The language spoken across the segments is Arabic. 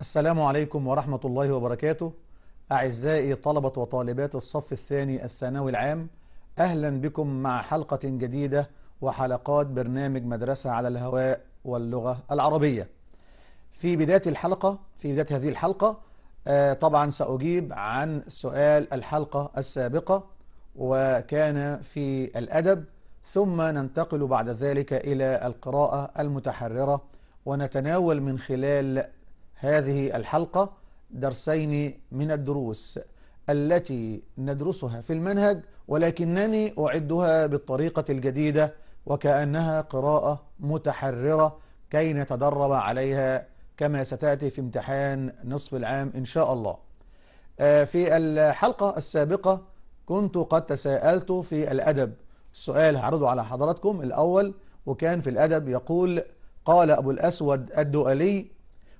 السلام عليكم ورحمة الله وبركاته أعزائي طلبة وطالبات الصف الثاني الثانوي العام أهلا بكم مع حلقة جديدة وحلقات برنامج مدرسة على الهواء واللغة العربية في بداية الحلقة في بداية هذه الحلقة آه، طبعا سأجيب عن سؤال الحلقة السابقة وكان في الأدب ثم ننتقل بعد ذلك إلى القراءة المتحررة ونتناول من خلال هذه الحلقة درسين من الدروس التي ندرسها في المنهج ولكنني أعدها بالطريقة الجديدة وكأنها قراءة متحررة كي نتدرب عليها كما ستأتي في امتحان نصف العام إن شاء الله آه، في الحلقة السابقة كنت قد تساءلت في الأدب السؤال هعرضه على حضراتكم الأول وكان في الأدب يقول قال أبو الأسود الدؤلي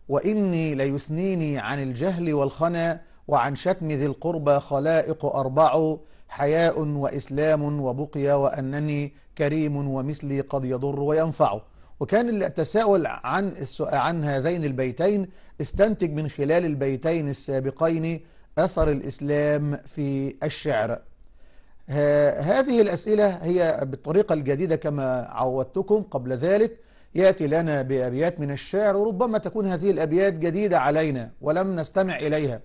وإني ليثنيني عن الجهل والخنا وعن شتم ذي القربى خلائق أربع حياء وإسلام وبقيا وأنني كريم ومثلي قد يضر وينفع وكان التساؤل عن عن هذين البيتين استنتج من خلال البيتين السابقين أثر الإسلام في الشعر هذه الأسئلة هي بالطريقة الجديدة كما عودتكم قبل ذلك يأتي لنا بأبيات من الشعر وربما تكون هذه الأبيات جديدة علينا ولم نستمع إليها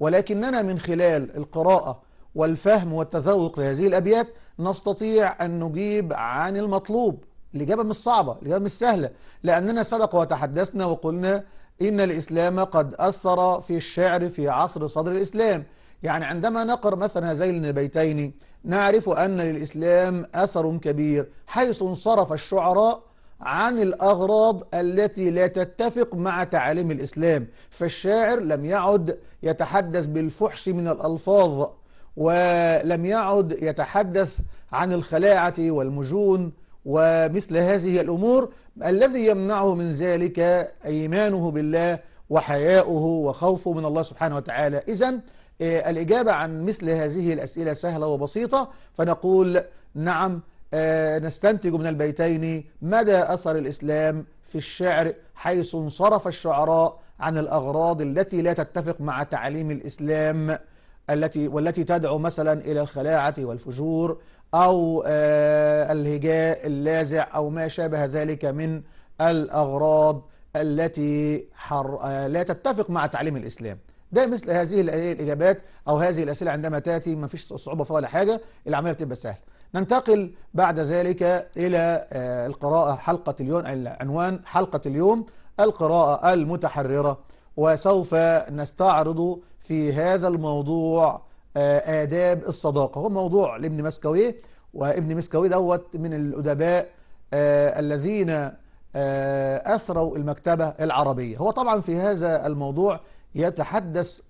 ولكننا من خلال القراءة والفهم والتذوق لهذه الأبيات نستطيع أن نجيب عن المطلوب الإجابة مش صعبة الإجابة مش سهلة لأننا سبق وتحدثنا وقلنا إن الإسلام قد أثر في الشعر في عصر صدر الإسلام يعني عندما نقر مثلا هذين البيتين نعرف أن للإسلام أثر كبير حيث انصرف الشعراء عن الأغراض التي لا تتفق مع تعاليم الإسلام فالشاعر لم يعد يتحدث بالفحش من الألفاظ ولم يعد يتحدث عن الخلاعة والمجون ومثل هذه الأمور الذي يمنعه من ذلك إيمانه بالله وحياؤه وخوفه من الله سبحانه وتعالى إذا آه، الإجابة عن مثل هذه الأسئلة سهلة وبسيطة فنقول نعم آه، نستنتج من البيتين مدى أثر الإسلام في الشعر حيث انصرف الشعراء عن الأغراض التي لا تتفق مع تعليم الإسلام التي والتي تدعو مثلا إلى الخلاعة والفجور أو آه، الهجاء اللاذع أو ما شابه ذلك من الأغراض التي حر... آه، لا تتفق مع تعليم الإسلام ده مثل هذه الإجابات أو هذه الأسئلة عندما تأتي ما فيش صعوبة فيها ولا حاجة العملية بتبقى سهلة ننتقل بعد ذلك إلى آه، القراءة حلقة اليوم عنوان حلقة اليوم القراءة المتحررة وسوف نستعرض في هذا الموضوع آه، آداب الصداقة هو موضوع لابن مسكوي وابن مسكوي دوت من الأدباء آه، الذين أثروا المكتبة العربية هو طبعا في هذا الموضوع يتحدث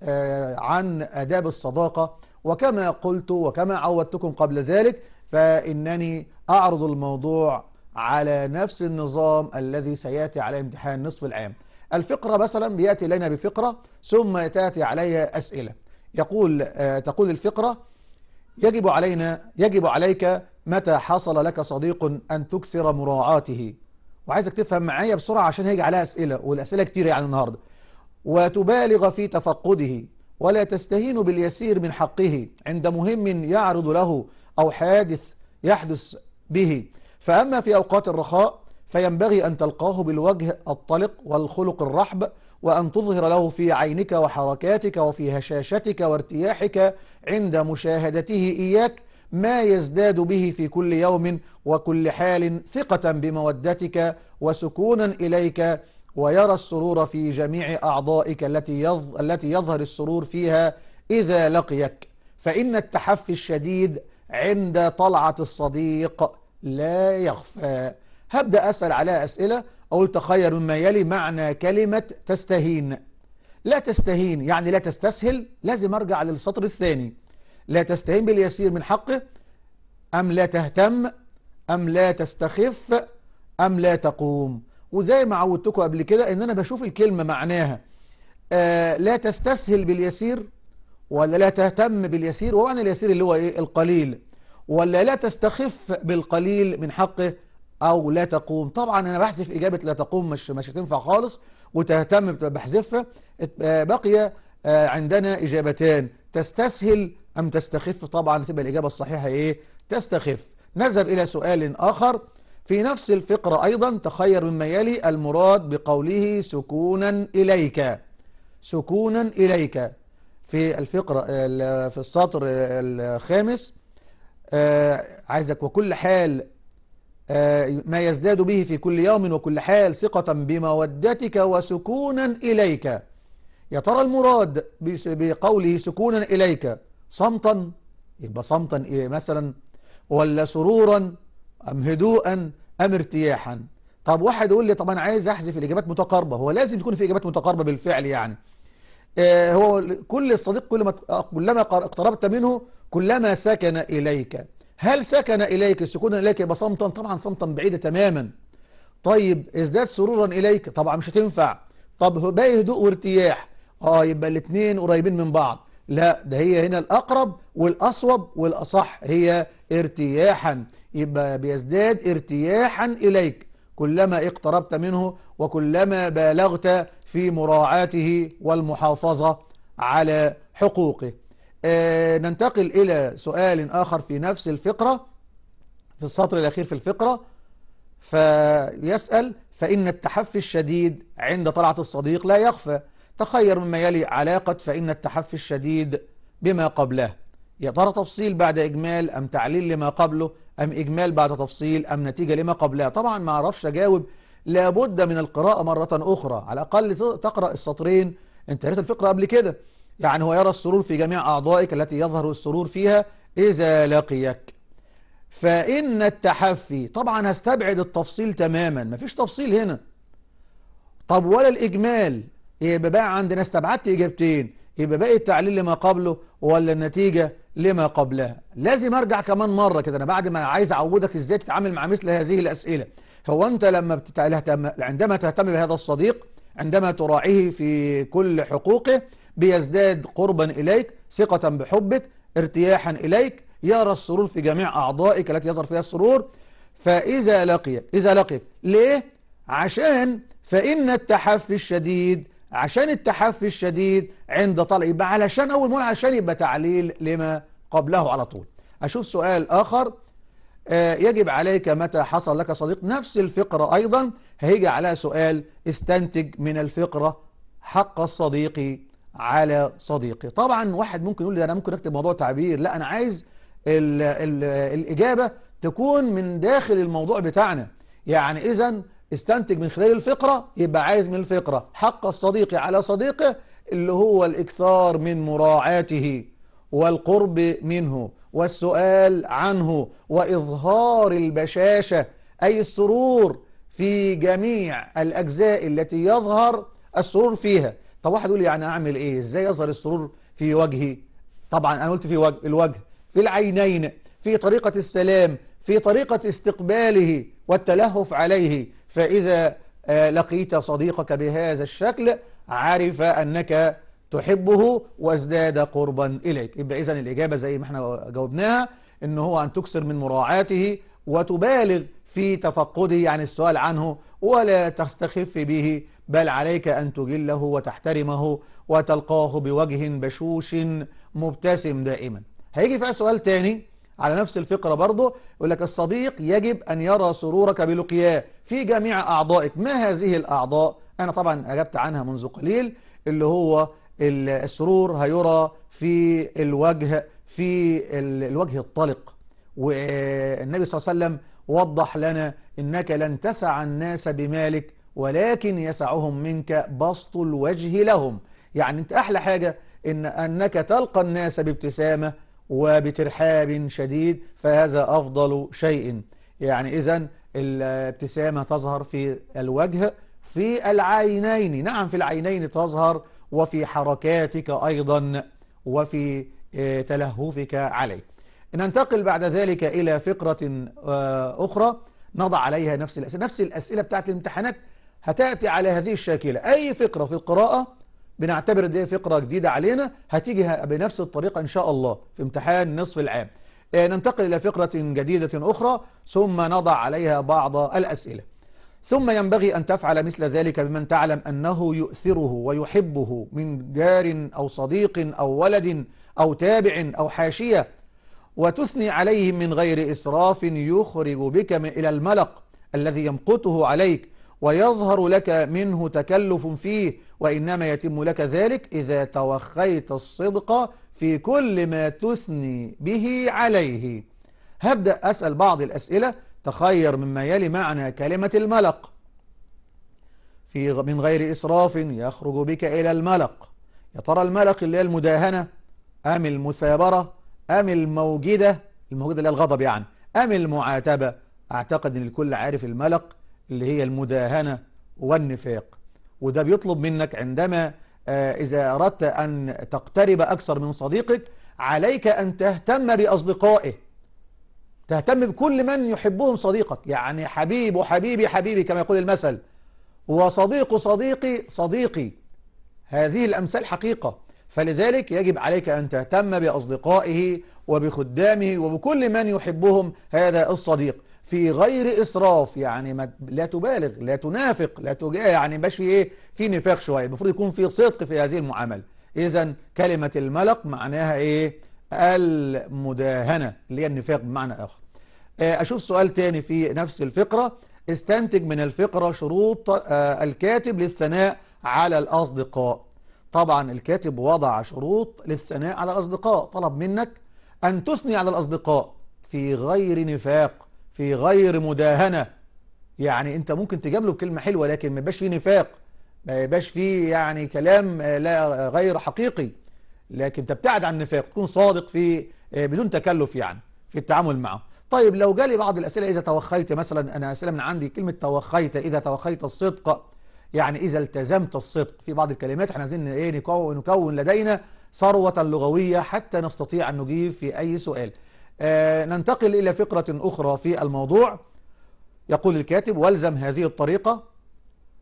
عن آداب الصداقة وكما قلت وكما عودتكم قبل ذلك فإنني أعرض الموضوع على نفس النظام الذي سيأتي على امتحان نصف العام الفقرة مثلا بيأتي لنا بفقرة ثم تأتي عليها أسئلة يقول آه، تقول الفقرة يجب علينا يجب عليك متى حصل لك صديق أن تكثر مراعاته وعايزك تفهم معايا بسرعة عشان هيجي عليها أسئلة والأسئلة كتير يعني النهاردة وتبالغ في تفقده ولا تستهين باليسير من حقه عند مهم يعرض له أو حادث يحدث به فأما في أوقات الرخاء فينبغي أن تلقاه بالوجه الطلق والخلق الرحب وأن تظهر له في عينك وحركاتك وفي هشاشتك وارتياحك عند مشاهدته إياك ما يزداد به في كل يوم وكل حال ثقة بمودتك وسكونا إليك ويرى السرور في جميع أعضائك التي, يظ... التي يظهر السرور فيها إذا لقيك فإن التحفي الشديد عند طلعة الصديق لا يخفى هبدأ أسأل عليها أسئلة أقول تخير مما يلي معنى كلمة تستهين لا تستهين يعني لا تستسهل لازم أرجع للسطر الثاني لا تستهين باليسير من حقه أم لا تهتم أم لا تستخف أم لا تقوم وزي ما عودتكم قبل كده إن أنا بشوف الكلمة معناها آه لا تستسهل باليسير ولا لا تهتم باليسير ومعنى اليسير اللي هو ايه القليل ولا لا تستخف بالقليل من حقه او لا تقوم طبعا انا بحذف اجابه لا تقوم مش مش هتنفع خالص وتهتم بحذفها بقي آه، عندنا اجابتان تستسهل ام تستخف طبعا تبقى الاجابه الصحيحه ايه تستخف نذهب الى سؤال اخر في نفس الفقره ايضا تخير مما يلي المراد بقوله سكونا اليك سكونا اليك في الفقرة في السطر الخامس آه، عايزك وكل حال آه، ما يزداد به في كل يوم وكل حال ثقة بمودتك وسكونا إليك يا ترى المراد بقوله سكونا إليك صمتا يبقى صمتا إيه مثلا ولا سرورا أم هدوءا أم ارتياحا طب واحد يقول لي طب أنا عايز أحذف الإجابات متقاربة هو لازم تكون في إجابات متقاربة بالفعل يعني آه، هو كل الصديق كل ما كلما اقتربت منه كلما سكن إليك هل سكن إليك سكونا إليك يبقى صمتا طبعا صمتا بعيدة تماما طيب ازداد سرورا إليك طبعا مش هتنفع طب باقي هدوء وارتياح اه يبقى الاثنين قريبين من بعض لا ده هي هنا الأقرب والأصوب والأصح هي ارتياحا يبقى بيزداد ارتياحا إليك كلما اقتربت منه وكلما بالغت في مراعاته والمحافظة على حقوقه آه ننتقل إلى سؤال آخر في نفس الفقرة في السطر الأخير في الفقرة فيسأل فإن التحفي الشديد عند طلعة الصديق لا يخفى تخير مما يلي علاقة فإن التحفي الشديد بما قبله يا ترى تفصيل بعد إجمال أم تعليل لما قبله أم إجمال بعد تفصيل أم نتيجة لما قبلها طبعا ما أعرفش أجاوب لابد من القراءة مرة أخرى على الأقل تقرأ السطرين أنت قريت الفقرة قبل كده يعني هو يرى السرور في جميع أعضائك التي يظهر السرور فيها إذا لقيك فإن التحفي طبعا هستبعد التفصيل تماما مفيش تفصيل هنا طب ولا الإجمال يبقى بقى عندنا استبعدت إجابتين يبقى باقي التعليل لما قبله ولا النتيجة لما قبلها لازم ارجع كمان مره كده انا بعد ما عايز اعودك ازاي تتعامل مع مثل هذه الاسئله هو انت لما بتتعلم عندما تهتم بهذا الصديق عندما تراعيه في كل حقوقه بيزداد قربا اليك ثقه بحبك ارتياحا اليك يرى السرور في جميع اعضائك التي يظهر فيها السرور فاذا لقيك اذا لقيك ليه عشان فان التحفي الشديد عشان التحفي الشديد عند طلع يبقى علشان أول مره علشان يبقى تعليل لما قبله على طول أشوف سؤال آخر آه، يجب عليك متى حصل لك صديق نفس الفقرة أيضا هيجي على سؤال استنتج من الفقرة حق الصديق على صديقي طبعا واحد ممكن يقول لي أنا ممكن أكتب موضوع تعبير لا أنا عايز الـ الـ الإجابة تكون من داخل الموضوع بتاعنا يعني إذا استنتج من خلال الفقرة يبقى عايز من الفقرة حق الصديق على صديقه اللي هو الإكثار من مراعاته والقرب منه والسؤال عنه وإظهار البشاشة أي السرور في جميع الأجزاء التي يظهر السرور فيها طب واحد يقول يعني أعمل إيه إزاي يظهر السرور في وجهي طبعا أنا قلت في وجه الوجه في العينين في طريقة السلام في طريقة استقباله والتلهف عليه فإذا آه، لقيت صديقك بهذا الشكل عرف أنك تحبه وازداد قربا إليك يبقى إذن الإجابة زي ما احنا جاوبناها إن هو أن تكسر من مراعاته وتبالغ في تفقده عن السؤال عنه ولا تستخف به بل عليك أن تجله وتحترمه وتلقاه بوجه بشوش مبتسم دائما هيجي فيها سؤال تاني على نفس الفقرة برضه يقول لك الصديق يجب أن يرى سرورك بلقياه في جميع أعضائك ما هذه الأعضاء أنا طبعا أجبت عنها منذ قليل اللي هو السرور هيرى في الوجه في الوجه الطلق والنبي صلى الله عليه وسلم وضح لنا إنك لن تسع الناس بمالك ولكن يسعهم منك بسط الوجه لهم يعني أنت أحلى حاجة إن أنك تلقى الناس بابتسامة وبترحاب شديد فهذا أفضل شيء يعني إذا الابتسامة تظهر في الوجه في العينين نعم في العينين تظهر وفي حركاتك أيضا وفي آه، تلهفك عليه ننتقل بعد ذلك إلى فقرة آه، أخرى نضع عليها نفس الأسئلة نفس الأسئلة بتاعت الامتحانات هتأتي على هذه الشاكلة أي فقرة في القراءة بنعتبر دي فقرة جديدة علينا هتيجي بنفس الطريقة إن شاء الله في امتحان نصف العام آه، ننتقل إلى فقرة جديدة أخرى ثم نضع عليها بعض الأسئلة ثم ينبغي أن تفعل مثل ذلك بمن تعلم أنه يؤثره ويحبه من جار أو صديق أو ولد أو تابع أو حاشية وتثني عليه من غير إسراف يخرج بك إلى الملق الذي يمقته عليك ويظهر لك منه تكلف فيه وإنما يتم لك ذلك إذا توخيت الصدق في كل ما تثني به عليه هبدأ أسأل بعض الأسئلة تخير مما يلي معنى كلمة الملق في من غير إسراف يخرج بك إلى الملق يا ترى الملق اللي هي المداهنة أم المثابرة أم الموجدة الموجدة اللي هي الغضب يعني أم المعاتبة أعتقد أن الكل عارف الملق اللي هي المداهنة والنفاق وده بيطلب منك عندما آه، إذا أردت أن تقترب أكثر من صديقك عليك أن تهتم بأصدقائه تهتم بكل من يحبهم صديقك يعني حبيب حبيبي حبيبي كما يقول المثل وصديق صديقي صديقي هذه الأمثال حقيقة فلذلك يجب عليك أن تهتم بأصدقائه وبخدامه وبكل من يحبهم هذا الصديق في غير إسراف يعني ما لا تبالغ لا تنافق لا تجا إيه، يعني مش في إيه في نفاق شوية المفروض يكون في صدق في هذه المعاملة إذا كلمة الملق معناها إيه المداهنة اللي هي النفاق بمعنى آخر آه، أشوف سؤال تاني في نفس الفقرة استنتج من الفقرة شروط آه، الكاتب للثناء على الأصدقاء طبعا الكاتب وضع شروط للثناء على الأصدقاء طلب منك أن تثني على الأصدقاء في غير نفاق في غير مداهنة يعني انت ممكن تجامله بكلمة حلوة لكن ما يبقاش فيه نفاق ما يبقاش فيه يعني كلام آه، لا آه، غير حقيقي لكن تبتعد عن النفاق تكون صادق في آه، بدون تكلف يعني في التعامل معه طيب لو جالي بعض الأسئلة إذا توخيت مثلا أنا أسئلة من عندي كلمة توخيت إذا توخيت الصدق يعني إذا التزمت الصدق في بعض الكلمات احنا عايزين إيه نكون, نكون لدينا ثروة لغوية حتى نستطيع أن نجيب في أي سؤال آه، ننتقل إلى فقرة أخرى في الموضوع يقول الكاتب والزم هذه الطريقة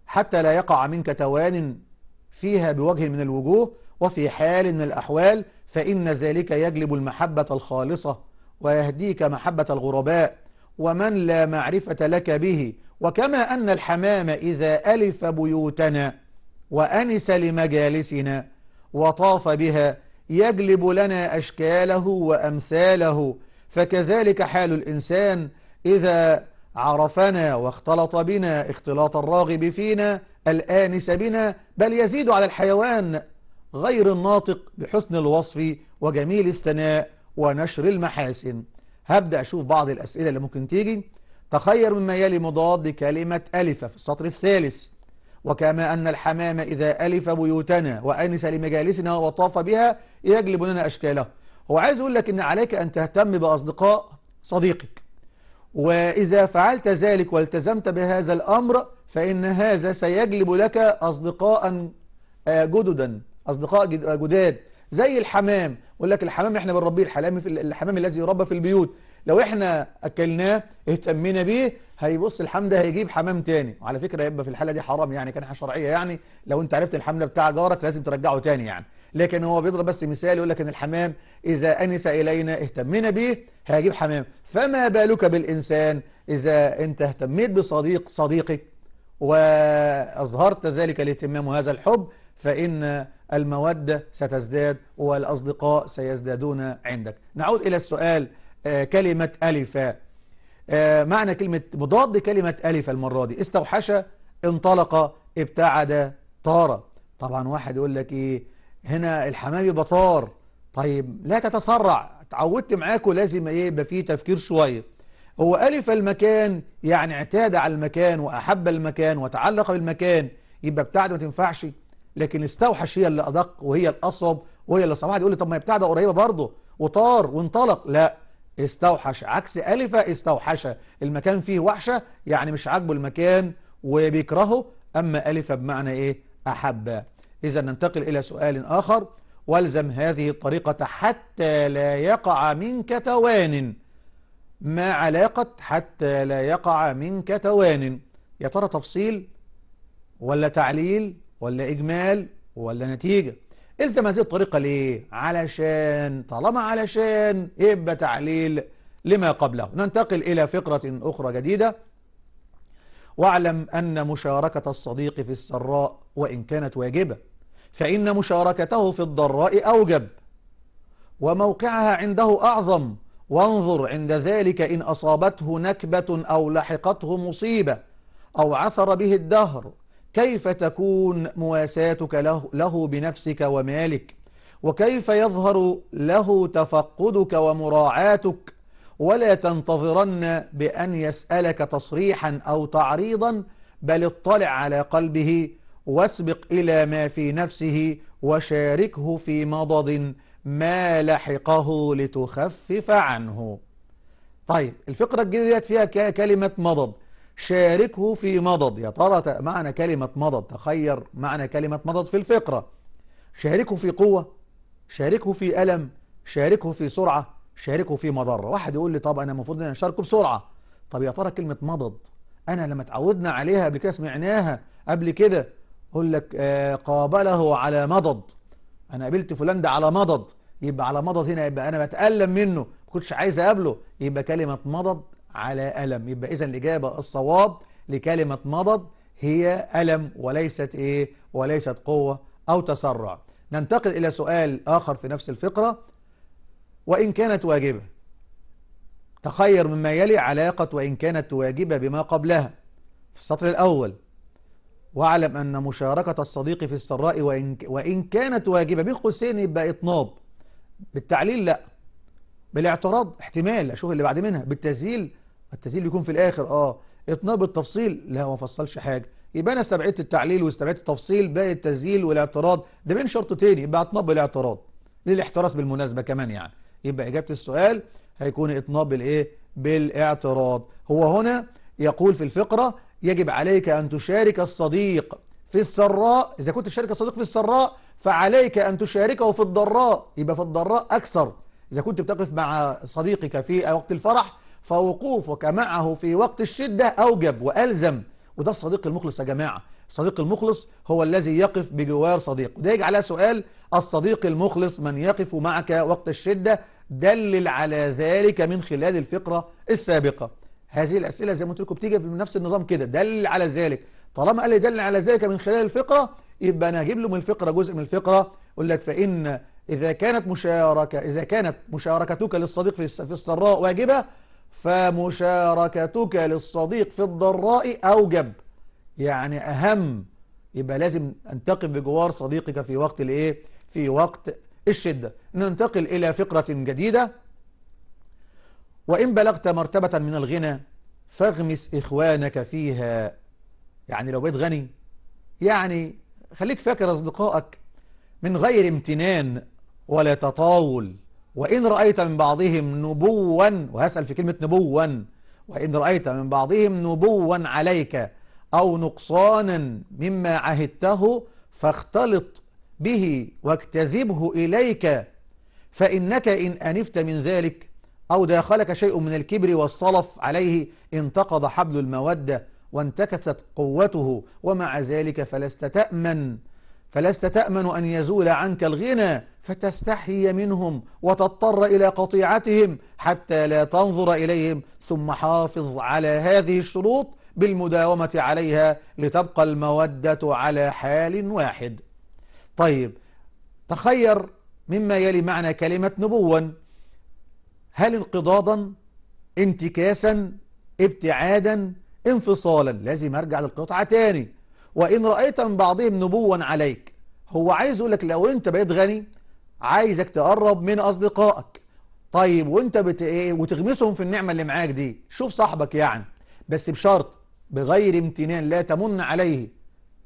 حتى لا يقع منك توان فيها بوجه من الوجوه وفي حال من الأحوال فإن ذلك يجلب المحبة الخالصة ويهديك محبة الغرباء ومن لا معرفة لك به وكما أن الحمام إذا ألف بيوتنا وأنس لمجالسنا وطاف بها يجلب لنا أشكاله وأمثاله فكذلك حال الإنسان إذا عرفنا واختلط بنا اختلاط الراغب فينا الآنس بنا بل يزيد على الحيوان غير الناطق بحسن الوصف وجميل الثناء ونشر المحاسن هبدأ أشوف بعض الأسئلة اللي ممكن تيجي تخير مما يلي مضاد لكلمة ألف في السطر الثالث وكما أن الحمام إذا ألف بيوتنا وأنس لمجالسنا وطاف بها يجلب لنا أشكاله هو عايز يقول لك أن عليك أن تهتم بأصدقاء صديقك وإذا فعلت ذلك والتزمت بهذا الأمر فإن هذا سيجلب لك أصدقاء آه، جددا أصدقاء جداد زي الحمام يقول لك الحمام احنا بنربيه الحمام الحمام الذي يربى في البيوت لو احنا اكلناه اهتمينا بيه هيبص الحمد هيجيب حمام تاني وعلى فكره يبقى في الحاله دي حرام يعني كان شرعيه يعني لو انت عرفت الحمله بتاع جارك لازم ترجعه تاني يعني لكن هو بيضرب بس مثال يقول لك ان الحمام اذا انس الينا اهتمينا بيه هيجيب حمام فما بالك بالانسان اذا انت اهتميت بصديق صديقك وأظهرت ذلك الاهتمام وهذا الحب فإن المودة ستزداد والأصدقاء سيزدادون عندك نعود إلى السؤال آه، كلمة ألفة آه، معنى كلمة مضاد كلمة ألف المرة دي استوحش انطلق ابتعد طار طبعا واحد يقول لك ايه هنا الحمام بطار طيب لا تتسرع اتعودت معاكم لازم ايه يبقى فيه تفكير شويه هو ألف المكان يعني اعتاد على المكان وأحب المكان وتعلق بالمكان يبقى ابتعد ما تنفعش لكن استوحش هي اللي أدق وهي الأصب وهي اللي صح واحد يقول لي طب ما ابتعد قريبة برضه وطار وانطلق لا استوحش عكس ألف استوحش المكان فيه وحشة يعني مش عاجبه المكان وبيكرهه أما ألف بمعنى إيه أحب إذا ننتقل إلى سؤال آخر والزم هذه الطريقة حتى لا يقع منك توان ما علاقة حتى لا يقع منك توان يا ترى تفصيل ولا تعليل ولا إجمال ولا نتيجة الزم هذه الطريقة ليه؟ علشان طالما علشان يبقى تعليل لما قبله ننتقل إلى فقرة أخرى جديدة واعلم أن مشاركة الصديق في السراء وإن كانت واجبة فإن مشاركته في الضراء أوجب وموقعها عنده أعظم وانظر عند ذلك إن أصابته نكبة أو لحقته مصيبة أو عثر به الدهر كيف تكون مواساتك له, له بنفسك ومالك وكيف يظهر له تفقدك ومراعاتك ولا تنتظرن بأن يسألك تصريحا أو تعريضا بل اطلع على قلبه واسبق إلى ما في نفسه وشاركه في مضض ما لحقه لتخفف عنه طيب الفقرة الجديدة فيها كلمة مضض شاركه في مضض يا ترى معنى كلمة مضض تخير معنى كلمة مضض في الفقرة شاركه في قوة شاركه في ألم شاركه في سرعة شاركه في مضرة واحد يقول لي طب أنا المفروض أن أشاركه بسرعة طب يا ترى كلمة مضض أنا لما اتعودنا عليها قبل كده سمعناها قبل كده أقول لك آه قابله على مضض أنا قابلت فلان ده على مضض يبقى على مضض هنا يبقى أنا بتألم منه ما كنتش عايز أقابله يبقى كلمة مضض على ألم يبقى إذا الإجابة الصواب لكلمة مضض هي ألم وليست إيه وليست قوة أو تسرع ننتقل إلى سؤال آخر في نفس الفقرة وإن كانت واجبة تخير مما يلي علاقة وإن كانت واجبة بما قبلها في السطر الأول واعلم أن مشاركة الصديق في السراء وإن, وإن كانت واجبة بين قوسين يبقى إطناب بالتعليل لا بالاعتراض احتمال أشوف اللي بعد منها بالتسهيل التسهيل يكون في الاخر اه اطناب بالتفصيل لا ما فصلش حاجه يبقى انا استبعدت التعليل واستبعدت التفصيل باقي التسجيل والاعتراض ده بين شرطتين يبقى اطناب بالاعتراض للاحتراس بالمناسبه كمان يعني يبقى اجابه السؤال هيكون اطناب بالايه بالاعتراض هو هنا يقول في الفقره يجب عليك ان تشارك الصديق في السراء اذا كنت تشارك الصديق في السراء فعليك ان تشاركه في الضراء يبقى في الضراء اكثر اذا كنت بتقف مع صديقك في وقت الفرح فوقوفك معه في وقت الشدة أوجب وألزم وده الصديق المخلص يا جماعة الصديق المخلص هو الذي يقف بجوار صديق ده يجي على سؤال الصديق المخلص من يقف معك وقت الشدة دلل على ذلك من خلال الفقرة السابقة هذه الأسئلة زي ما قلت لكم بتيجي بنفس النظام كده دلل على ذلك طالما قال لي دلل على ذلك من خلال الفقرة يبقى أنا هجيب له من الفقرة جزء من الفقرة يقول لك فإن إذا كانت مشاركة إذا كانت مشاركتك للصديق في السراء واجبة فمشاركتك للصديق في الضراء أوجب يعني أهم يبقى لازم انتقم بجوار صديقك في وقت الإيه؟ في وقت الشدة ننتقل إلى فقرة جديدة وإن بلغت مرتبة من الغنى فاغمس إخوانك فيها يعني لو بقيت غني يعني خليك فاكر أصدقائك من غير امتنان ولا تطاول وإن رأيت من بعضهم نبوا وهسأل في كلمة نبوا وإن رأيت من بعضهم نبوا عليك أو نقصانا مما عهدته فاختلط به واكتذبه إليك فإنك إن أنفت من ذلك أو داخلك شيء من الكبر والصلف عليه انتقض حبل المودة وانتكست قوته ومع ذلك فلست تأمن فلست تأمن أن يزول عنك الغنى فتستحي منهم وتضطر إلى قطيعتهم حتى لا تنظر إليهم ثم حافظ على هذه الشروط بالمداومة عليها لتبقى المودة على حال واحد طيب تخير مما يلي معنى كلمة نبوا هل انقضاضا انتكاسا ابتعادا انفصالا لازم ارجع للقطعة تاني وإن رأيت من بعضهم نبوا عليك هو عايز يقول لك لو أنت بقيت غني عايزك تقرب من أصدقائك طيب وأنت بت... إيه، وتغمسهم في النعمة اللي معاك دي شوف صاحبك يعني بس بشرط بغير امتنان لا تمن عليه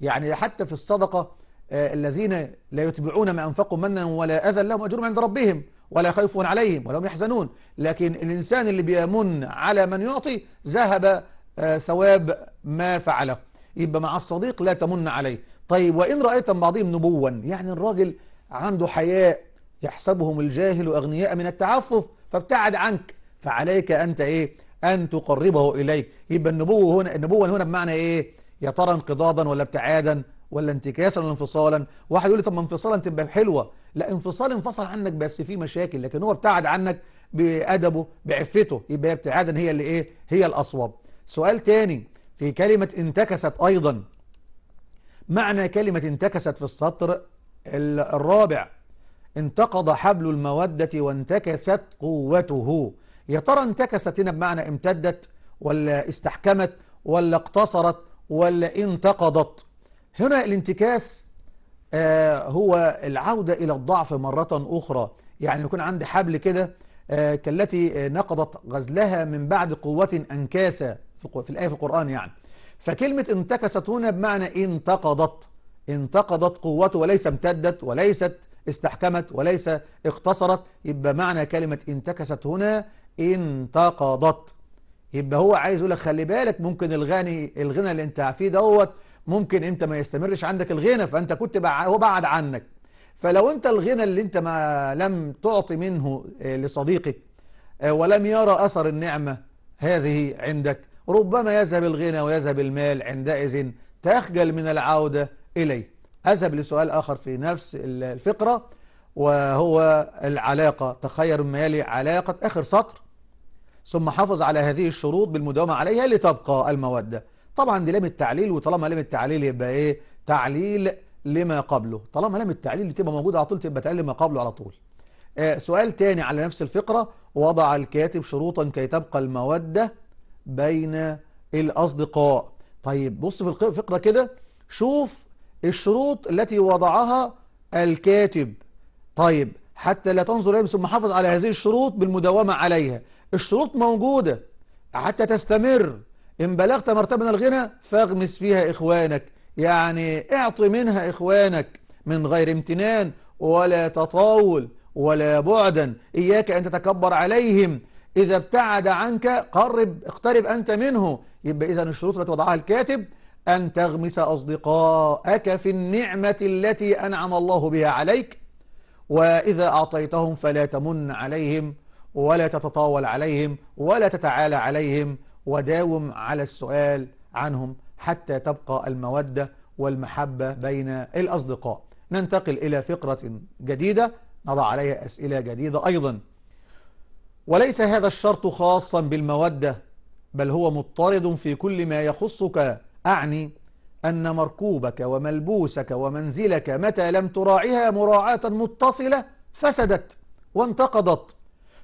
يعني حتى في الصدقة آه الذين لا يتبعون ما أنفقوا منا ولا أذى لهم أجرهم عند ربهم ولا خوف عليهم ولا هم يحزنون لكن الإنسان اللي بيمن على من يعطي ذهب آه ثواب ما فعله يبقى مع الصديق لا تمن عليه طيب وإن رأيت من بعضهم نبوا يعني الراجل عنده حياء يحسبهم الجاهل أغنياء من التعفف فابتعد عنك فعليك أنت إيه أن تقربه إليك يبقى النبوة هنا النبوة هنا بمعنى إيه يا ترى انقضاضا ولا ابتعادا ولا انتكاسا ولا انفصالا واحد يقول لي طب ما انفصالا تبقى حلوه لا انفصال انفصل عنك بس في مشاكل لكن هو ابتعد عنك بادبه بعفته يبقى ابتعادا هي اللي ايه هي الاصوب سؤال تاني في كلمة انتكست أيضا معنى كلمة انتكست في السطر الرابع انتقض حبل المودة وانتكست قوته يا ترى انتكست هنا بمعنى امتدت ولا استحكمت ولا اقتصرت ولا انتقضت هنا الانتكاس آه، هو العودة إلى الضعف مرة أخرى يعني يكون عندي حبل كده آه، كالتي آه، نقضت غزلها من بعد قوة أنكاسة في الآية في القرآن يعني فكلمة انتكست هنا بمعنى انتقضت انتقضت قوته وليس امتدت وليست استحكمت وليس اقتصرت يبقى معنى كلمة انتكست هنا انتقضت يبقى هو عايز يقول لك خلي بالك ممكن الغني الغنى اللي انت فيه دوت ممكن انت ما يستمرش عندك الغنى فانت كنت هو بعد عنك فلو انت الغنى اللي انت ما لم تعطي منه آه، لصديقك آه، ولم يرى اثر النعمه هذه عندك ربما يذهب الغنى ويذهب المال عندئذ تخجل من العودة إليه أذهب لسؤال آخر في نفس الفقرة وهو العلاقة تخير ما يلي علاقة آخر سطر ثم حافظ على هذه الشروط بالمداومة عليها لتبقى المودة طبعا دي لام التعليل وطالما لام التعليل يبقى ايه تعليل لما قبله طالما لام التعليل بتبقى موجودة على طول تبقى تعليل ما قبله على طول آه، سؤال تاني على نفس الفقرة وضع الكاتب شروطا كي تبقى المودة بين الأصدقاء طيب بص في الفقرة كده شوف الشروط التي وضعها الكاتب طيب حتى لا تنظر ثم حافظ على هذه الشروط بالمداومة عليها الشروط موجودة حتى تستمر إن بلغت مرتبة من الغنى فاغمس فيها إخوانك يعني اعطي منها إخوانك من غير امتنان ولا تطاول ولا بعدا إياك أن تتكبر عليهم إذا ابتعد عنك قرب اقترب أنت منه يبقى إذا الشروط التي وضعها الكاتب أن تغمس أصدقاءك في النعمة التي أنعم الله بها عليك وإذا أعطيتهم فلا تمن عليهم ولا تتطاول عليهم ولا تتعالى عليهم وداوم على السؤال عنهم حتى تبقى المودة والمحبة بين الأصدقاء ننتقل إلى فقرة جديدة نضع عليها أسئلة جديدة أيضاً وليس هذا الشرط خاصا بالمودة بل هو مضطرد في كل ما يخصك أعني أن مركوبك وملبوسك ومنزلك متى لم تراعها مراعاة متصلة فسدت وانتقضت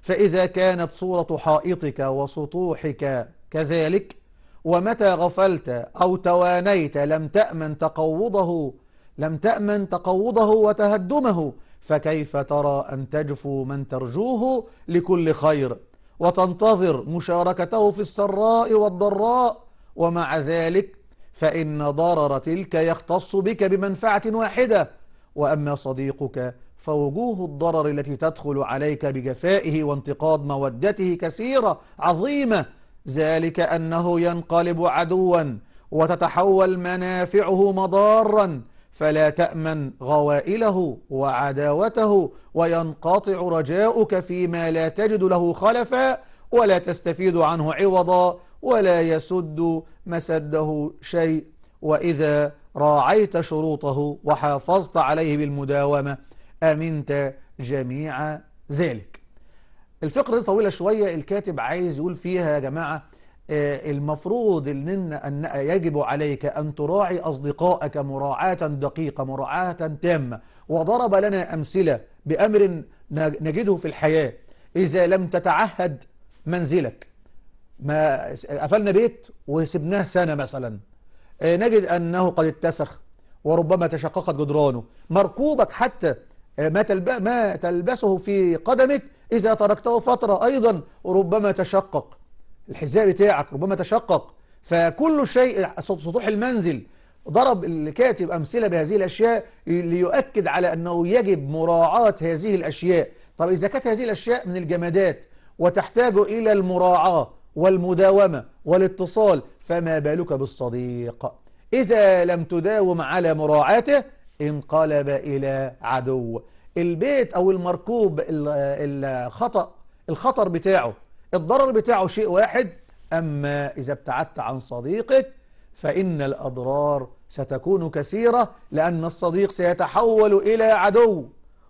فإذا كانت صورة حائطك وسطوحك كذلك ومتى غفلت أو توانيت لم تأمن تقوضه لم تأمن تقوضه وتهدمه فكيف ترى أن تجفو من ترجوه لكل خير وتنتظر مشاركته في السراء والضراء ومع ذلك فإن ضرر تلك يختص بك بمنفعة واحدة وأما صديقك فوجوه الضرر التي تدخل عليك بجفائه وانتقاد مودته كثيرة عظيمة ذلك أنه ينقلب عدوا وتتحول منافعه مضارا فلا تأمن غوائله وعداوته وينقطع رجاؤك فيما لا تجد له خلفا ولا تستفيد عنه عوضا ولا يسد مسده شيء وإذا راعيت شروطه وحافظت عليه بالمداومة أمنت جميع ذلك الفقرة طويلة شوية الكاتب عايز يقول فيها يا جماعة آه، المفروض إن, أن يجب عليك أن تراعي أصدقائك مراعاة دقيقة مراعاة تامة وضرب لنا أمثلة بأمر نجده في الحياة إذا لم تتعهد منزلك ما قفلنا بيت وسبناه سنة مثلا آه، نجد أنه قد اتسخ وربما تشققت جدرانه مركوبك حتى آه، ما تلبسه في قدمك إذا تركته فترة أيضا ربما تشقق الحذاء بتاعك ربما تشقق فكل شيء سطوح المنزل ضرب الكاتب أمثلة بهذه الأشياء ليؤكد على أنه يجب مراعاة هذه الأشياء طب إذا كانت هذه الأشياء من الجمادات وتحتاج إلى المراعاة والمداومة والاتصال فما بالك بالصديق إذا لم تداوم على مراعاته انقلب إلى عدو البيت أو المركوب الخطأ الخطر بتاعه الضرر بتاعه شيء واحد أما إذا ابتعدت عن صديقك فإن الأضرار ستكون كثيرة لأن الصديق سيتحول إلى عدو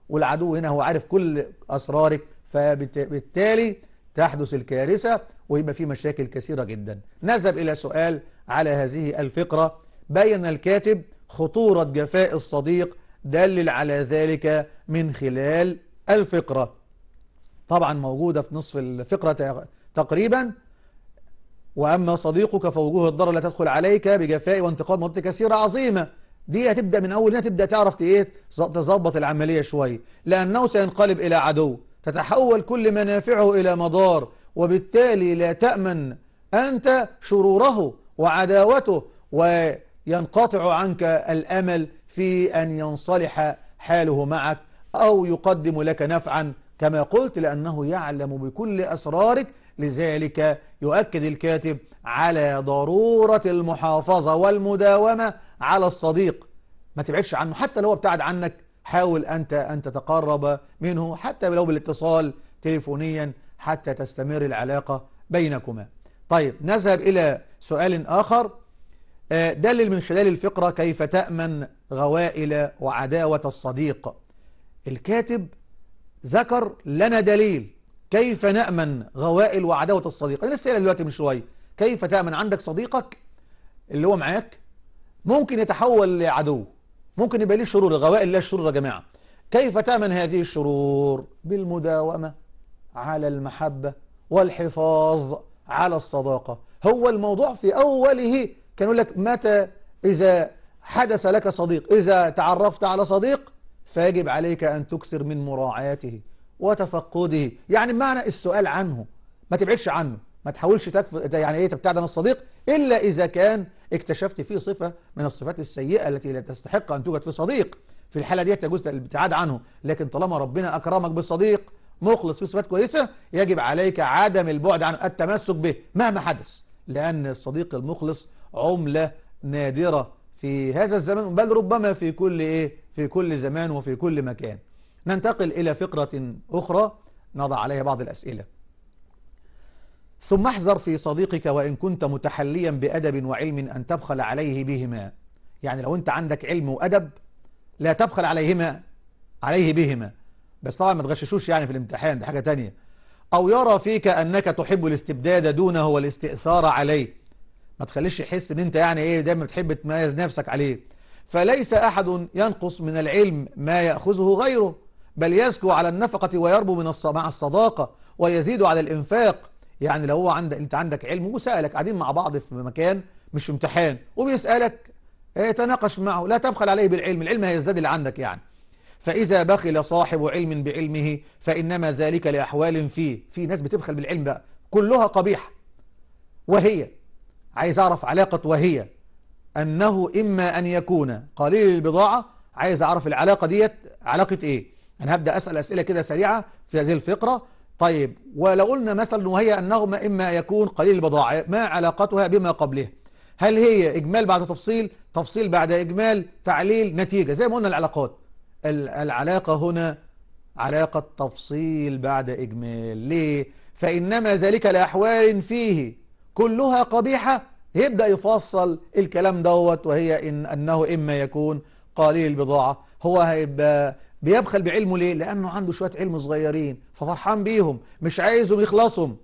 والعدو هنا هو عارف كل أسرارك فبالتالي تحدث الكارثة ويبقى في مشاكل كثيرة جدا نذهب إلى سؤال على هذه الفقرة بين الكاتب خطورة جفاء الصديق دلل على ذلك من خلال الفقرة طبعا موجودة في نصف الفقرة تقريبا وأما صديقك فوجوه الضرر لا تدخل عليك بجفاء وانتقاد منطقة كثيرة عظيمة دي هتبدأ من أول تبدأ تعرف إيه تظبط العملية شوية لأنه سينقلب إلى عدو تتحول كل منافعه إلى مضار وبالتالي لا تأمن أنت شروره وعداوته وينقطع عنك الأمل في أن ينصلح حاله معك أو يقدم لك نفعا كما قلت لأنه يعلم بكل أسرارك لذلك يؤكد الكاتب على ضرورة المحافظة والمداومة على الصديق ما تبعدش عنه حتى لو ابتعد عنك حاول أنت أن تتقرب منه حتى لو بالاتصال تليفونيا حتى تستمر العلاقة بينكما طيب نذهب إلى سؤال آخر آه، دلل من خلال الفقرة كيف تأمن غوائل وعداوة الصديق الكاتب ذكر لنا دليل كيف نأمن غوائل وعداوة الصديق أنا لسه دلوقتي من شوية كيف تأمن عندك صديقك اللي هو معاك ممكن يتحول لعدو ممكن يبقى ليه شرور غوائل لا شرور يا جماعة كيف تأمن هذه الشرور بالمداومة على المحبة والحفاظ على الصداقة هو الموضوع في أوله كان يقول لك متى إذا حدث لك صديق إذا تعرفت على صديق فيجب عليك أن تكسر من مراعاته وتفقده يعني معنى السؤال عنه ما تبعدش عنه ما تحاولش تكف... يعني ايه تبتعد عن الصديق الا اذا كان اكتشفت فيه صفه من الصفات السيئه التي لا تستحق ان توجد في صديق في الحاله دي يجوز الابتعاد عنه لكن طالما ربنا اكرمك بالصديق مخلص في صفات كويسه يجب عليك عدم البعد عنه التمسك به مهما حدث لان الصديق المخلص عمله نادره في هذا الزمان بل ربما في كل إيه في كل زمان وفي كل مكان ننتقل إلى فقرة أخرى نضع عليها بعض الأسئلة ثم احذر في صديقك وإن كنت متحليا بأدب وعلم أن تبخل عليه بهما يعني لو أنت عندك علم وأدب لا تبخل عليهما عليه بهما بس طبعا ما تغششوش يعني في الامتحان دي حاجة تانية أو يرى فيك أنك تحب الاستبداد دونه والاستئثار عليه ما تخليش يحس ان انت يعني ايه دايما بتحب تميز نفسك عليه فليس احد ينقص من العلم ما ياخذه غيره بل يزكو على النفقه ويربو من مع الصداقه ويزيد على الانفاق يعني لو هو عندك انت عندك علم وسالك قاعدين مع بعض في مكان مش امتحان وبيسالك تناقش معه لا تبخل عليه بالعلم العلم هيزداد اللي عندك يعني فإذا بخل صاحب علم بعلمه فإنما ذلك لأحوال فيه في ناس بتبخل بالعلم بقى كلها قبيحة وهي عايز أعرف علاقة وهي أنه إما أن يكون قليل البضاعة عايز أعرف العلاقة ديت علاقة إيه أنا هبدأ أسأل أسئلة كده سريعة في هذه الفقرة طيب ولو قلنا مثلا وهي ما إما يكون قليل البضاعة ما علاقتها بما قبلها هل هي إجمال بعد تفصيل تفصيل بعد إجمال تعليل نتيجة زي ما قلنا العلاقات العلاقة هنا علاقة تفصيل بعد إجمال ليه؟ فإنما ذلك لأحوال فيه كلها قبيحة يبدأ يفصل الكلام دوت وهي إن أنه إما يكون قليل البضاعة هو هيبقى بيبخل بعلمه ليه لأنه عنده شوية علم صغيرين ففرحان بيهم مش عايزهم يخلصهم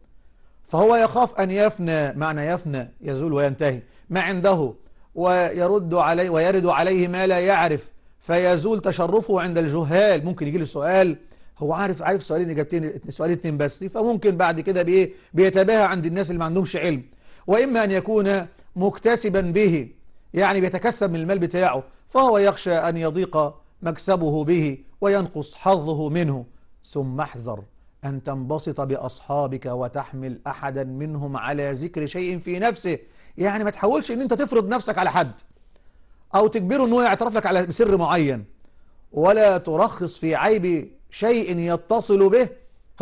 فهو يخاف أن يفنى معنى يفنى يزول وينتهي ما عنده ويرد عليه ويرد عليه ما لا يعرف فيزول تشرفه عند الجهال ممكن يجي له سؤال هو عارف عارف سؤالين اجابتين سؤالين اتنين بس فممكن بعد كده بايه بيتباهى عند الناس اللي ما عندهمش علم واما ان يكون مكتسبا به يعني بيتكسب من المال بتاعه فهو يخشى ان يضيق مكسبه به وينقص حظه منه ثم احذر أن تنبسط بأصحابك وتحمل أحدا منهم على ذكر شيء في نفسه يعني ما تحاولش أن أنت تفرض نفسك على حد أو تجبره أنه يعترف لك على سر معين ولا ترخص في عيب شيء يتصل به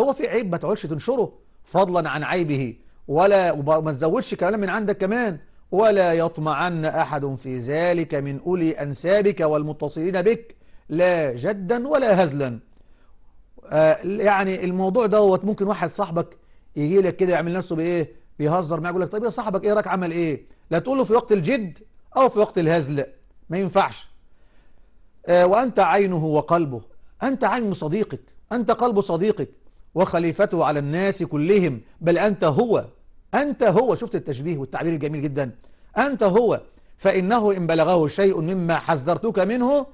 هو في عيب ما تقعدش تنشره فضلا عن عيبه ولا وما تزودش كلام من عندك كمان ولا يطمعن أحد في ذلك من أولي أنسابك والمتصلين بك لا جدا ولا هزلا آه يعني الموضوع دوت ممكن واحد صاحبك يجي لك كده يعمل نفسه بايه بيهزر معاك يقول لك طيب يا صاحبك ايه رايك عمل ايه لا تقول له في وقت الجد او في وقت الهزل ما ينفعش آه وانت عينه وقلبه أنت عين صديقك أنت قلب صديقك وخليفته على الناس كلهم بل أنت هو أنت هو شفت التشبيه والتعبير الجميل جدا أنت هو فإنه إن بلغه شيء مما حذرتك منه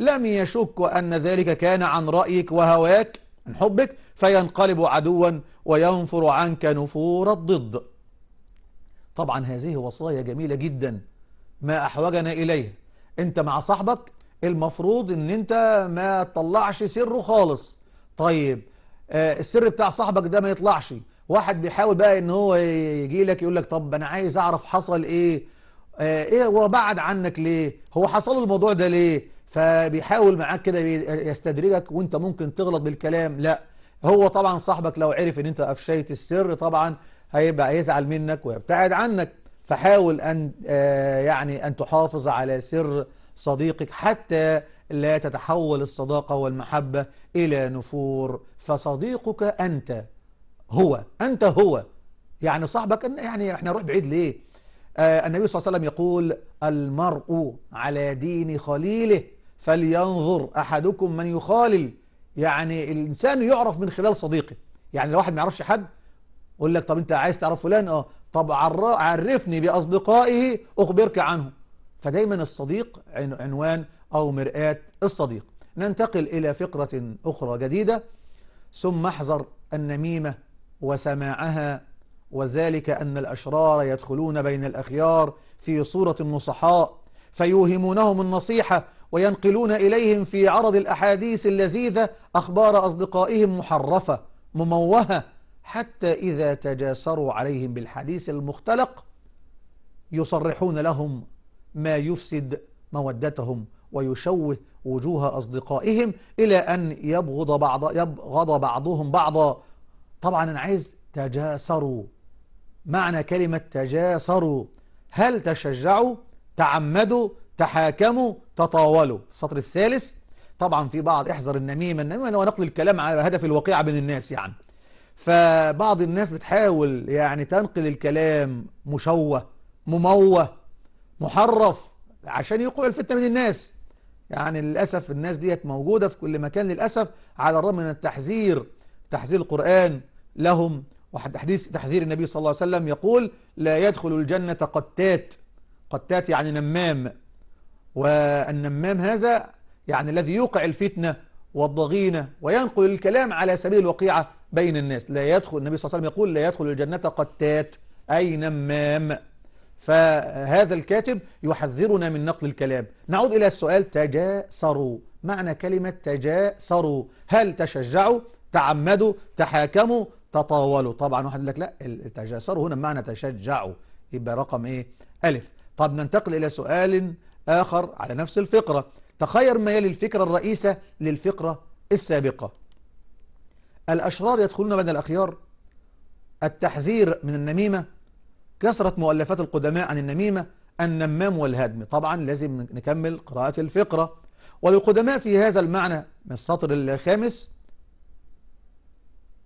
لم يشك أن ذلك كان عن رأيك وهواك عن حبك فينقلب عدوا وينفر عنك نفور الضد طبعا هذه وصايا جميلة جدا ما أحوجنا إليه أنت مع صاحبك المفروض ان انت ما تطلعش سره خالص طيب آه السر بتاع صاحبك ده ما يطلعش واحد بيحاول بقى ان هو يجي لك يقول لك طب انا عايز اعرف حصل ايه آه ايه هو بعد عنك ليه هو حصل له الموضوع ده ليه فبيحاول معاك كده يستدرجك وانت ممكن تغلط بالكلام لا هو طبعا صاحبك لو عرف ان انت افشيت السر طبعا هيبقى هيزعل منك ويبتعد عنك فحاول أن آه، يعني أن تحافظ على سر صديقك حتى لا تتحول الصداقة والمحبة إلى نفور فصديقك أنت هو أنت هو يعني صاحبك يعني احنا نروح بعيد ليه آه، النبي صلى الله عليه وسلم يقول المرء على دين خليله فلينظر أحدكم من يخالل يعني الإنسان يعرف من خلال صديقه يعني لو واحد ما يعرفش حد يقول لك طب انت عايز تعرف فلان اه طب عرفني باصدقائه اخبرك عنه فدايما الصديق عنوان او مرآة الصديق ننتقل الى فقرة اخرى جديدة ثم احذر النميمة وسماعها وذلك ان الاشرار يدخلون بين الاخيار في صورة النصحاء فيوهمونهم النصيحة وينقلون اليهم في عرض الاحاديث اللذيذة اخبار اصدقائهم محرفة مموهة حتى إذا تجاسروا عليهم بالحديث المختلق يصرحون لهم ما يفسد مودتهم ويشوه وجوه أصدقائهم إلى أن يبغض, بعض يبغض بعضهم بعضا طبعا أنا عايز تجاسروا معنى كلمة تجاسروا هل تشجعوا تعمدوا تحاكموا تطاولوا في السطر الثالث طبعا في بعض احذر النميمة النميمة هو نقل الكلام على هدف الوقيعة بين الناس يعني فبعض الناس بتحاول يعني تنقل الكلام مشوه مموه محرف عشان يوقع الفتنه من الناس يعني للاسف الناس ديت موجوده في كل مكان للاسف على الرغم من التحذير تحذير القران لهم وتحديث تحذير النبي صلى الله عليه وسلم يقول لا يدخل الجنه قتات قتات يعني نمام والنمام هذا يعني الذي يوقع الفتنه والضغينه وينقل الكلام على سبيل الوقيعه بين الناس لا يدخل النبي صلى الله عليه وسلم يقول لا يدخل الجنة قتات أي نمام فهذا الكاتب يحذرنا من نقل الكلام نعود إلى السؤال تجاسروا معنى كلمة تجاسروا هل تشجعوا تعمدوا تحاكموا تطاولوا طبعا واحد يقول لك لا تجاسروا هنا معنى تشجعوا يبقى رقم ايه ألف طب ننتقل إلى سؤال آخر على نفس الفقرة تخير ما يلي الفكرة الرئيسة للفقرة السابقة الأشرار يدخلون بين الأخيار التحذير من النميمة كثرة مؤلفات القدماء عن النميمة النمام والهدم طبعا لازم نكمل قراءة الفقرة وللقدماء في هذا المعنى من السطر الخامس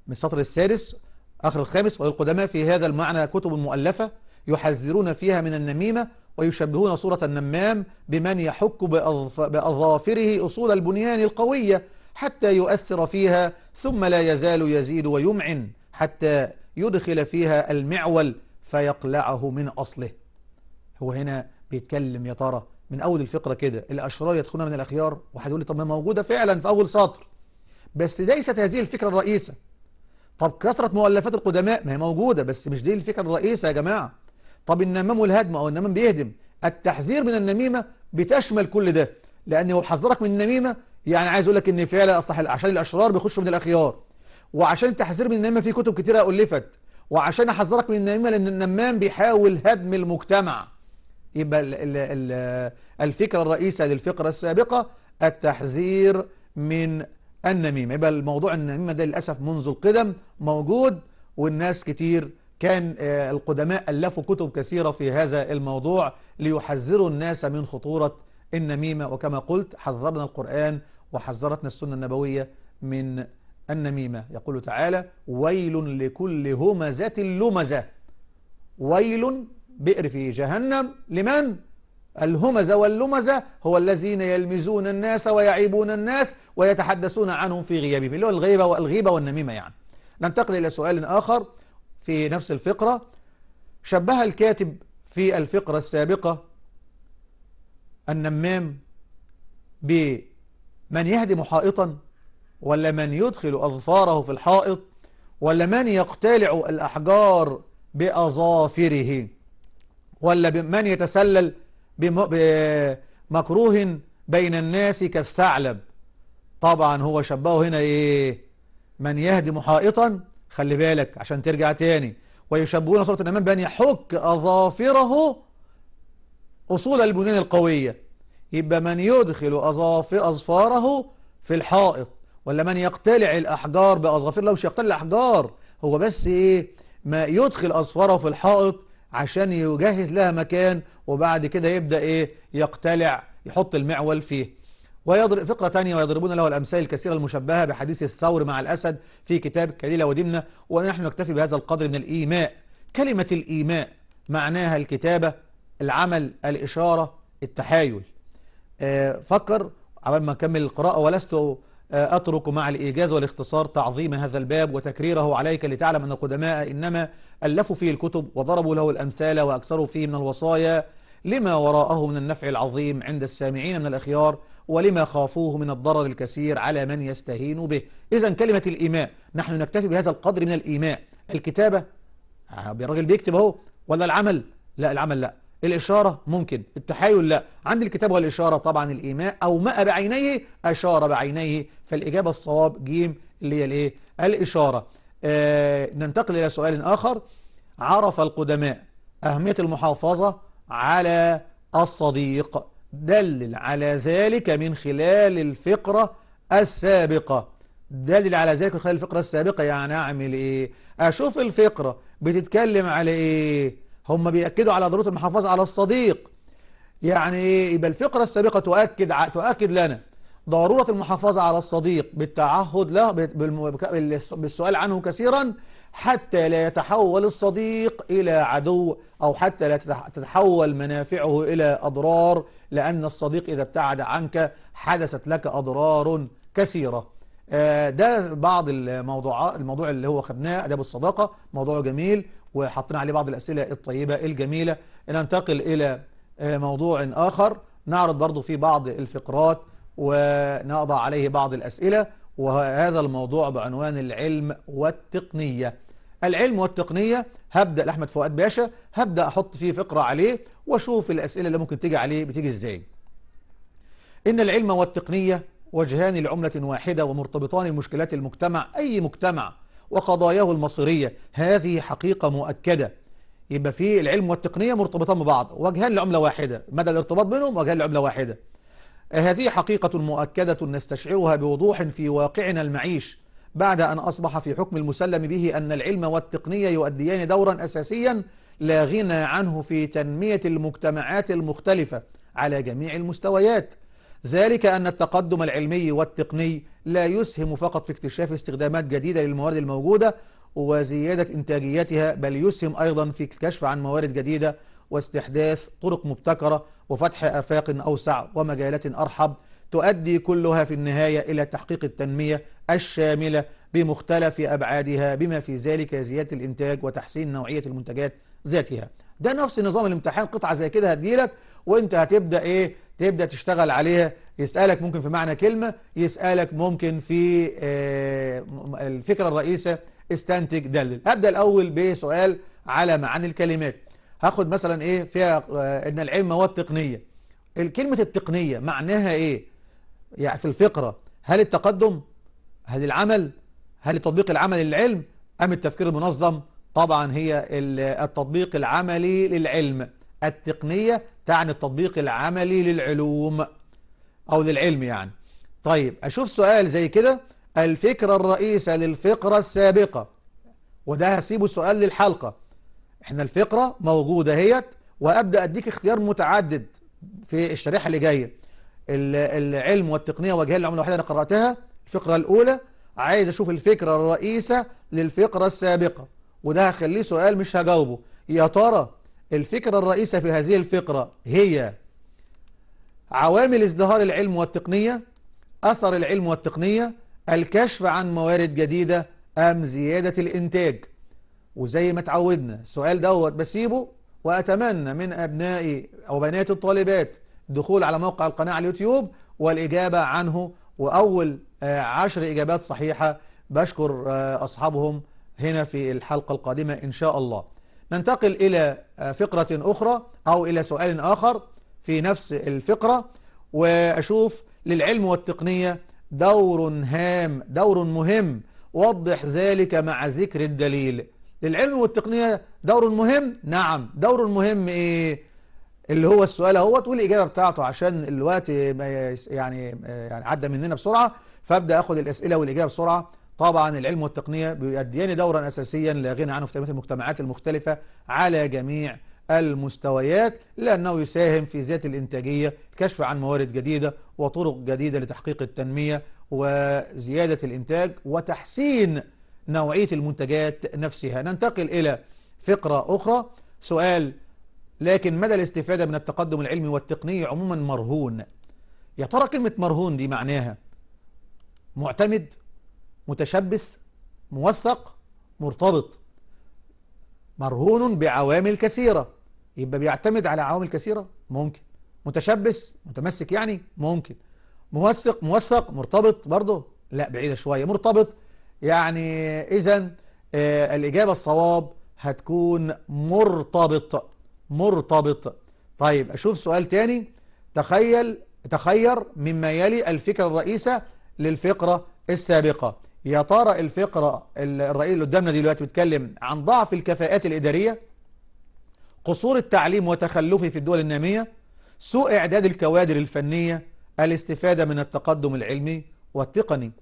من السطر السادس آخر الخامس وللقدماء في هذا المعنى كتب مؤلفة يحذرون فيها من النميمة ويشبهون صورة النمام بمن يحك بأظافره أصول البنيان القوية حتى يؤثر فيها ثم لا يزال يزيد ويمعن حتى يدخل فيها المعول فيقلعه من أصله هو هنا بيتكلم يا ترى من أول الفقرة كده الأشرار يدخلون من الأخيار يقول لي طب ما موجودة فعلا في أول سطر بس ليست هذه الفكرة الرئيسة طب كثرة مؤلفات القدماء ما هي موجودة بس مش دي الفكرة الرئيسة يا جماعة طب النمام والهدم أو النمام بيهدم التحذير من النميمة بتشمل كل ده لأنه حذرك من النميمة يعني عايز اقول لك ان فعلا اصلح عشان الاشرار بيخشوا من الاخيار وعشان التحذير من النميمه في كتب كتيره الفت وعشان احذرك من النميمه لان النمام بيحاول هدم المجتمع يبقى الفكره الرئيسه للفقره السابقه التحذير من النميمه يبقى الموضوع النميمه ده للاسف منذ القدم موجود والناس كتير كان آه، القدماء ألفوا كتب كثيرة في هذا الموضوع ليحذروا الناس من خطورة النميمة وكما قلت حذرنا القرآن وحذرتنا السنة النبوية من النميمة يقول تعالى ويل لكل همزة لمزة ويل بئر في جهنم لمن؟ الهمز واللمزة هو الذين يلمزون الناس ويعيبون الناس ويتحدثون عنهم في غيابهم اللي هو الغيبة والغيبة والنميمة يعني ننتقل إلى سؤال آخر في نفس الفقرة شبه الكاتب في الفقرة السابقة النمام بمن يهدم حائطا ولا من يدخل أظفاره في الحائط ولا من يقتلع الأحجار بأظافره ولا من يتسلل بمكروه بين الناس كالثعلب طبعا هو شبهه هنا ايه من يهدم حائطا خلي بالك عشان ترجع تاني ويشبهون صورة النمام بأن يحك أظافره أصول البنين القوية يبقى من يدخل أظفاره في الحائط ولا من يقتلع الأحجار باظافير لو مش يقتلع الأحجار هو بس إيه ما يدخل أظفاره في الحائط عشان يجهز لها مكان وبعد كده يبدأ إيه يقتلع يحط المعول فيه ويضرب فقرة تانية ويضربون له الأمثال الكثيرة المشبهة بحديث الثور مع الأسد في كتاب كليلة ودمنة ونحن نكتفي بهذا القدر من الإيماء كلمة الإيماء معناها الكتابة العمل الإشارة التحايل آه، فكر عبر ما أكمل القراءة ولست آه، أترك مع الإيجاز والاختصار تعظيم هذا الباب وتكريره عليك لتعلم أن القدماء إنما ألفوا فيه الكتب وضربوا له الأمثال وأكثروا فيه من الوصايا لما وراءه من النفع العظيم عند السامعين من الأخيار ولما خافوه من الضرر الكثير على من يستهين به إذا كلمة الإيماء نحن نكتفي بهذا القدر من الإيماء الكتابة آه، الراجل بيكتب اهو ولا العمل لا العمل لا الإشارة ممكن التحايل لا عند الكتاب والإشارة طبعا الإيماء أو ماء بعينيه أشار بعينيه فالإجابة الصواب جيم اللي هي الإيه الإشارة آه ننتقل إلى سؤال آخر عرف القدماء أهمية المحافظة على الصديق دلل على ذلك من خلال الفقرة السابقة دلل على ذلك من خلال الفقرة السابقة يعني أعمل إيه أشوف الفقرة بتتكلم على إيه هم بيأكدوا على ضرورة المحافظة على الصديق يعني ايه يبقى الفقرة السابقة تؤكد تؤكد لنا ضرورة المحافظة على الصديق بالتعهد له بالسؤال عنه كثيرا حتى لا يتحول الصديق إلى عدو أو حتى لا تتحول منافعه إلى أضرار لأن الصديق إذا ابتعد عنك حدثت لك أضرار كثيرة آه، ده بعض الموضوع الموضوع اللي هو خدناه أداب الصداقة موضوع جميل وحطينا عليه بعض الأسئلة الطيبة الجميلة ننتقل إلى آه، موضوع آخر نعرض برضو في بعض الفقرات ونضع عليه بعض الأسئلة وهذا الموضوع بعنوان العلم والتقنية العلم والتقنية هبدأ لأحمد فؤاد باشا هبدأ أحط فيه فقرة عليه وأشوف الأسئلة اللي ممكن تيجي عليه بتيجي إزاي إن العلم والتقنية وجهان لعملة واحدة ومرتبطان بمشكلات المجتمع أي مجتمع وقضاياه المصيرية هذه حقيقة مؤكدة يبقى في العلم والتقنية مرتبطان ببعض وجهان لعملة واحدة مدى الارتباط بينهم وجهان لعملة واحدة هذه حقيقة مؤكدة نستشعرها بوضوح في واقعنا المعيش بعد أن أصبح في حكم المسلم به أن العلم والتقنية يؤديان دورا أساسيا لا غنى عنه في تنمية المجتمعات المختلفة على جميع المستويات ذلك أن التقدم العلمي والتقني لا يسهم فقط في اكتشاف استخدامات جديدة للموارد الموجودة وزيادة إنتاجيتها بل يسهم أيضا في الكشف عن موارد جديدة واستحداث طرق مبتكرة وفتح آفاق أوسع ومجالات أرحب تؤدي كلها في النهاية إلى تحقيق التنمية الشاملة بمختلف أبعادها بما في ذلك زيادة الإنتاج وتحسين نوعية المنتجات ذاتها ده نفس نظام الامتحان قطعة زي كده هتجيلك وانت هتبدأ ايه تبدأ تشتغل عليها يسألك ممكن في معنى كلمة يسألك ممكن في آه، الفكرة الرئيسة استنتج دلل هبدأ الأول بسؤال على معاني الكلمات هاخد مثلا ايه فيها آه، ان العلم هو التقنية الكلمة التقنية معناها ايه يعني في الفقرة هل التقدم هل العمل هل تطبيق العمل للعلم أم التفكير المنظم طبعا هي التطبيق العملي للعلم التقنية تعني التطبيق العملي للعلوم أو للعلم يعني طيب أشوف سؤال زي كده الفكرة الرئيسة للفقرة السابقة وده هسيبه سؤال للحلقة احنا الفقرة موجودة هيت وأبدأ أديك اختيار متعدد في الشريحة اللي جاية العلم والتقنية وجهين العملة الوحيدة أنا قرأتها الفقرة الأولى عايز أشوف الفكرة الرئيسة للفقرة السابقة وده هخليه سؤال مش هجاوبه يا ترى الفكرة الرئيسة في هذه الفقرة هي عوامل ازدهار العلم والتقنية أثر العلم والتقنية الكشف عن موارد جديدة أم زيادة الإنتاج وزي ما اتعودنا السؤال دوت بسيبه وأتمنى من أبنائي أو بنات الطالبات الدخول على موقع القناة على اليوتيوب والإجابة عنه وأول آه، عشر إجابات صحيحة بشكر آه، أصحابهم هنا في الحلقة القادمة إن شاء الله ننتقل إلى آه، فقرة أخرى أو إلى سؤال آخر في نفس الفقرة وأشوف للعلم والتقنية دور هام دور مهم وضح ذلك مع ذكر الدليل للعلم والتقنية دور مهم نعم دور مهم إيه اللي هو السؤال اهوت والاجابه بتاعته عشان الوقت ما يعني آه، يعني عدى مننا بسرعه فابدا أخذ الاسئله والاجابه بسرعه طبعا العلم والتقنية بيؤديان دورا أساسيا لا غنى عنه في تنمية المجتمعات المختلفة على جميع المستويات لأنه يساهم في زيادة الإنتاجية الكشف عن موارد جديدة وطرق جديدة لتحقيق التنمية وزيادة الإنتاج وتحسين نوعية المنتجات نفسها ننتقل إلى فقرة أخرى سؤال لكن مدى الاستفادة من التقدم العلمي والتقني عموما مرهون يا ترى كلمة مرهون دي معناها معتمد متشبث موثق مرتبط مرهون بعوامل كثيرة يبقى بيعتمد على عوامل كثيرة ممكن متشبث متمسك يعني ممكن موثق موثق مرتبط برضه لا بعيدة شوية مرتبط يعني إذا آه الإجابة الصواب هتكون مرتبط مرتبط طيب أشوف سؤال تاني تخيل تخير مما يلي الفكرة الرئيسة للفقرة السابقة يا ترى الفقرة الرئيس اللي قدامنا دلوقتي بتكلم عن ضعف الكفاءات الإدارية قصور التعليم وتخلفه في الدول النامية سوء إعداد الكوادر الفنية الاستفادة من التقدم العلمي والتقني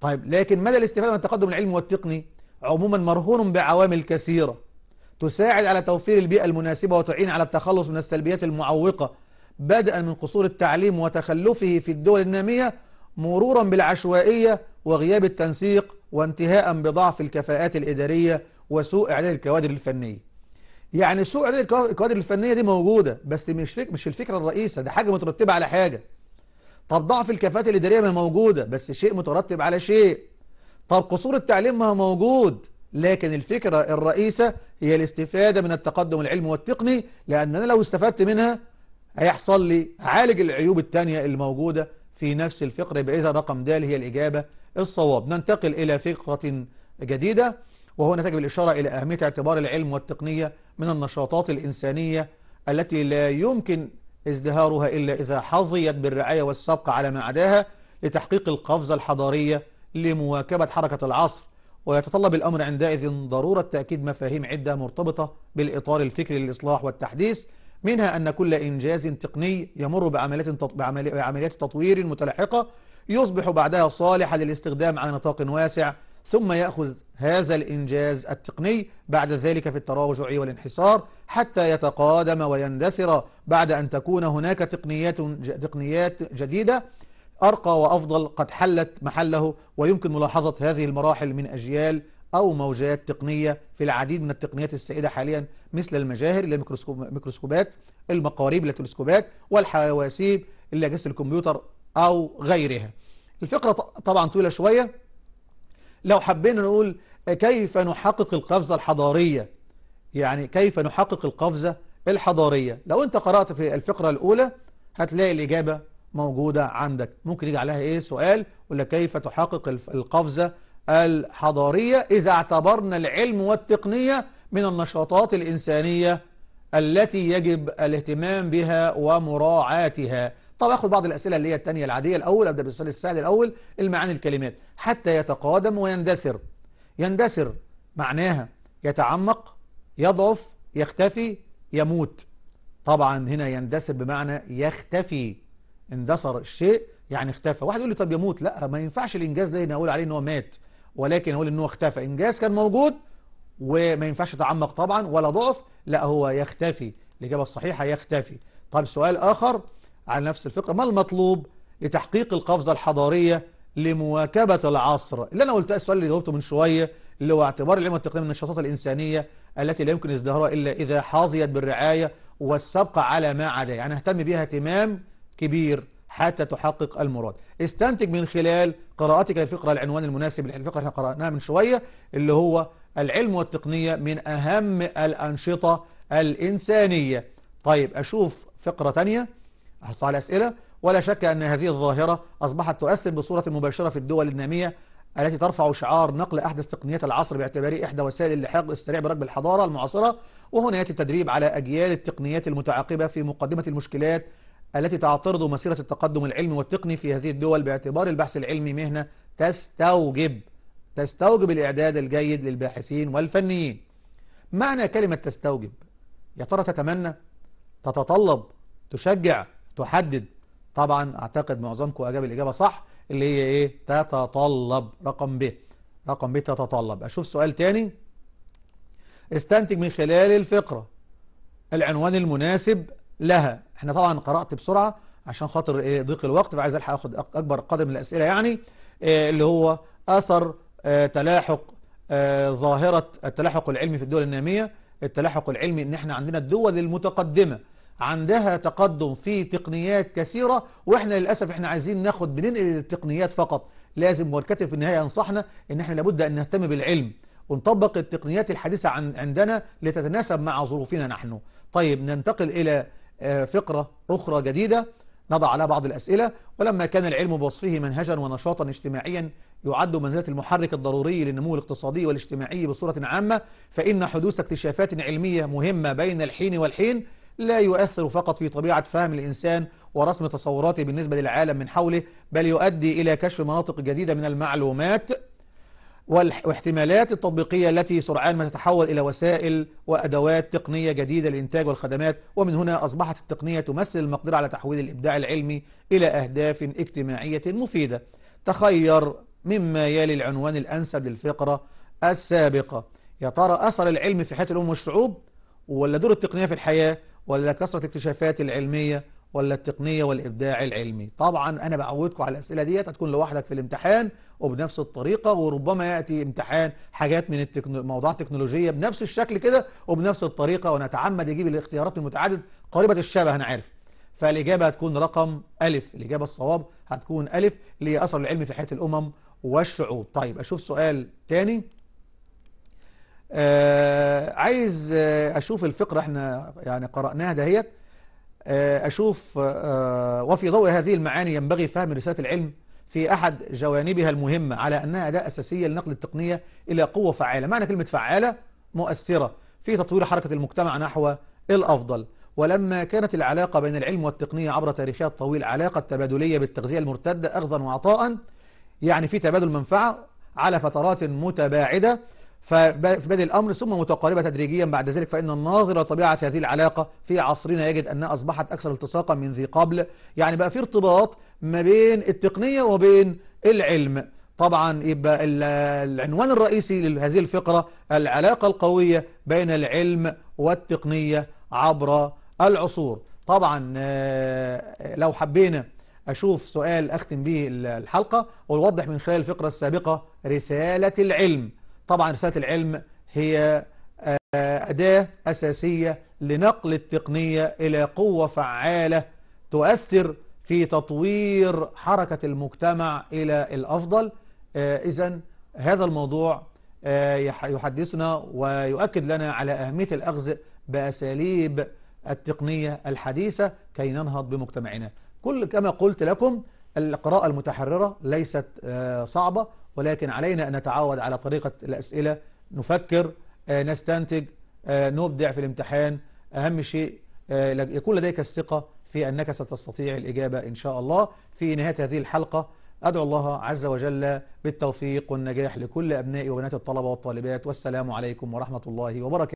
طيب لكن مدى الاستفادة من التقدم العلمي والتقني عموما مرهون بعوامل كثيرة تساعد على توفير البيئة المناسبة وتعين على التخلص من السلبيات المعوقة بدءا من قصور التعليم وتخلفه في الدول النامية مرورا بالعشوائية وغياب التنسيق وانتهاء بضعف الكفاءات الإدارية وسوء إعداد الكوادر الفنية يعني سوء إعداد الكوادر الفنية دي موجودة بس مش فك مش الفكرة الرئيسة ده حاجة مترتبة على حاجة طب ضعف الكفاءات الإدارية ما موجودة بس شيء مترتب على شيء طب قصور التعليم ما هو موجود لكن الفكرة الرئيسة هي الاستفادة من التقدم العلمي والتقني لأن أنا لو استفدت منها هيحصل لي عالج العيوب التانية الموجودة في نفس الفقرة بإذا رقم د هي الإجابة الصواب ننتقل إلى فقرة جديدة وهو نتاج بالإشارة إلى أهمية اعتبار العلم والتقنية من النشاطات الإنسانية التي لا يمكن ازدهارها إلا إذا حظيت بالرعاية والسبق على ما عداها لتحقيق القفزة الحضارية لمواكبة حركة العصر ويتطلب الأمر عندئذ ضرورة تأكيد مفاهيم عدة مرتبطة بالإطار الفكري للإصلاح والتحديث منها أن كل إنجاز تقني يمر بعمليات تطوير متلاحقة يصبح بعدها صالحا للاستخدام على نطاق واسع ثم يأخذ هذا الإنجاز التقني بعد ذلك في التراجع والانحسار حتى يتقادم ويندثر بعد أن تكون هناك تقنيات تقنيات جديدة أرقى وأفضل قد حلت محله ويمكن ملاحظة هذه المراحل من أجيال أو موجات تقنية في العديد من التقنيات السائدة حاليا مثل المجاهر اللي الميكروسكوبات المقاريب التلسكوبات والحواسيب اللي أجهزة الكمبيوتر أو غيرها الفقرة طبعا طويلة شوية لو حبينا نقول كيف نحقق القفزة الحضارية يعني كيف نحقق القفزة الحضارية لو أنت قرأت في الفقرة الأولى هتلاقي الإجابة موجودة عندك ممكن يجي عليها إيه سؤال ولا كيف تحقق القفزة الحضارية إذا اعتبرنا العلم والتقنية من النشاطات الإنسانية التي يجب الاهتمام بها ومراعاتها طب أخذ بعض الأسئلة اللي هي التانية العادية الأول أبدأ بالسؤال السهل الأول المعاني الكلمات حتى يتقادم ويندثر يندثر معناها يتعمق يضعف يختفي يموت طبعا هنا يندثر بمعنى يختفي اندثر الشيء يعني اختفى واحد يقول لي طب يموت لا ما ينفعش الانجاز ده نقول عليه ان هو مات ولكن هقول ان هو اختفى انجاز كان موجود وما ينفعش تعمق طبعا ولا ضعف لا هو يختفي الاجابه الصحيحه يختفي طيب سؤال اخر على نفس الفكره ما المطلوب لتحقيق القفزه الحضاريه لمواكبه العصر اللي انا قلتها السؤال اللي جاوبته من شويه اللي هو اعتبار العلم والتقنيه من النشاطات الانسانيه التي لا يمكن ازدهارها الا اذا حظيت بالرعايه والسبق على ما عداه يعني اهتم بها اهتمام كبير حتى تحقق المراد استنتج من خلال قراءتك للفقرة العنوان المناسب للفقرة اللي قرأناها من شوية اللي هو العلم والتقنية من أهم الأنشطة الإنسانية طيب أشوف فقرة تانية أحط على أسئلة ولا شك أن هذه الظاهرة أصبحت تؤثر بصورة مباشرة في الدول النامية التي ترفع شعار نقل أحدث تقنيات العصر باعتباره إحدى وسائل اللحاق السريع بركب الحضارة المعاصرة وهنا يأتي التدريب على أجيال التقنيات المتعاقبة في مقدمة المشكلات التي تعترض مسيرة التقدم العلمي والتقني في هذه الدول باعتبار البحث العلمي مهنة تستوجب تستوجب الإعداد الجيد للباحثين والفنيين معنى كلمة تستوجب يا ترى تتمنى تتطلب تشجع تحدد طبعا أعتقد معظمكم أجاب الإجابة صح اللي هي إيه تتطلب رقم ب رقم ب تتطلب أشوف سؤال تاني استنتج من خلال الفقرة العنوان المناسب لها احنا طبعا قرأت بسرعة عشان خاطر ايه ضيق الوقت فعايز الحق اخد اكبر قدر من الاسئله يعني إيه اللي هو اثر آه تلاحق آه ظاهره التلاحق العلمي في الدول الناميه التلاحق العلمي ان احنا عندنا الدول المتقدمه عندها تقدم في تقنيات كثيره واحنا للاسف احنا عايزين ناخد بننقل التقنيات فقط لازم والكاتب في النهايه ينصحنا ان احنا لابد ان نهتم بالعلم ونطبق التقنيات الحديثه عن عندنا لتتناسب مع ظروفنا نحن طيب ننتقل الى آه، فقرة أخرى جديدة نضع على بعض الأسئلة ولما كان العلم بوصفه منهجا ونشاطا اجتماعيا يعد منزلة المحرك الضروري للنمو الاقتصادي والاجتماعي بصورة عامة فإن حدوث اكتشافات علمية مهمة بين الحين والحين لا يؤثر فقط في طبيعة فهم الإنسان ورسم تصوراته بالنسبة للعالم من حوله بل يؤدي إلى كشف مناطق جديدة من المعلومات والاحتمالات التطبيقية التي سرعان ما تتحول إلى وسائل وأدوات تقنية جديدة للإنتاج والخدمات ومن هنا أصبحت التقنية تمثل المقدرة على تحويل الإبداع العلمي إلى أهداف اجتماعية مفيدة تخير مما يلي العنوان الأنسب للفقرة السابقة يا ترى أثر العلم في حياة الأمم والشعوب ولا دور التقنية في الحياة ولا كثرة الاكتشافات العلمية ولا التقنية والإبداع العلمي طبعا أنا بعودكم على الأسئلة ديت هتكون لوحدك في الامتحان وبنفس الطريقة وربما يأتي امتحان حاجات من التكنو... موضوع تكنولوجية بنفس الشكل كده وبنفس الطريقة ونتعمد يجيب الاختيارات المتعدد قريبة الشبه أنا عارف فالإجابة هتكون رقم ألف الإجابة الصواب هتكون ألف لأثر العلم في حياة الأمم والشعوب طيب أشوف سؤال تاني آه عايز آه أشوف الفقرة احنا يعني قرأناها دهيت آه، أشوف آه، وفي ضوء هذه المعاني ينبغي فهم رسالة العلم في أحد جوانبها المهمة على أنها أداة أساسية لنقل التقنية إلى قوة فعالة معنى كلمة فعالة مؤثرة في تطوير حركة المجتمع نحو الأفضل ولما كانت العلاقة بين العلم والتقنية عبر تاريخها الطويل علاقة تبادلية بالتغذية المرتدة أخذا وعطاء يعني في تبادل منفعة على فترات متباعدة فبدأ الأمر ثم متقاربة تدريجيا بعد ذلك فإن الناظر لطبيعة هذه العلاقة في عصرنا يجد أنها أصبحت أكثر التصاقا من ذي قبل يعني بقى في ارتباط ما بين التقنية وبين العلم طبعا يبقى العنوان الرئيسي لهذه الفقرة العلاقة القوية بين العلم والتقنية عبر العصور طبعا آه، لو حبينا أشوف سؤال أختم به الحلقة ونوضح من خلال الفقرة السابقة رسالة العلم طبعا رسالة العلم هي آه، أداة أساسية لنقل التقنية إلى قوة فعالة تؤثر في تطوير حركة المجتمع إلى الأفضل آه، إذا هذا الموضوع آه، يحدثنا ويؤكد لنا على أهمية الأخذ بأساليب التقنية الحديثة كي ننهض بمجتمعنا كل كما قلت لكم القراءة المتحررة ليست آه، صعبة ولكن علينا أن نتعود على طريقة الأسئلة نفكر آه، نستنتج آه، نبدع في الامتحان أهم شيء يكون لديك الثقة في أنك ستستطيع الإجابة إن شاء الله في نهاية هذه الحلقة أدعو الله عز وجل بالتوفيق والنجاح لكل أبنائي وبنات الطلبة والطالبات والسلام عليكم ورحمة الله وبركاته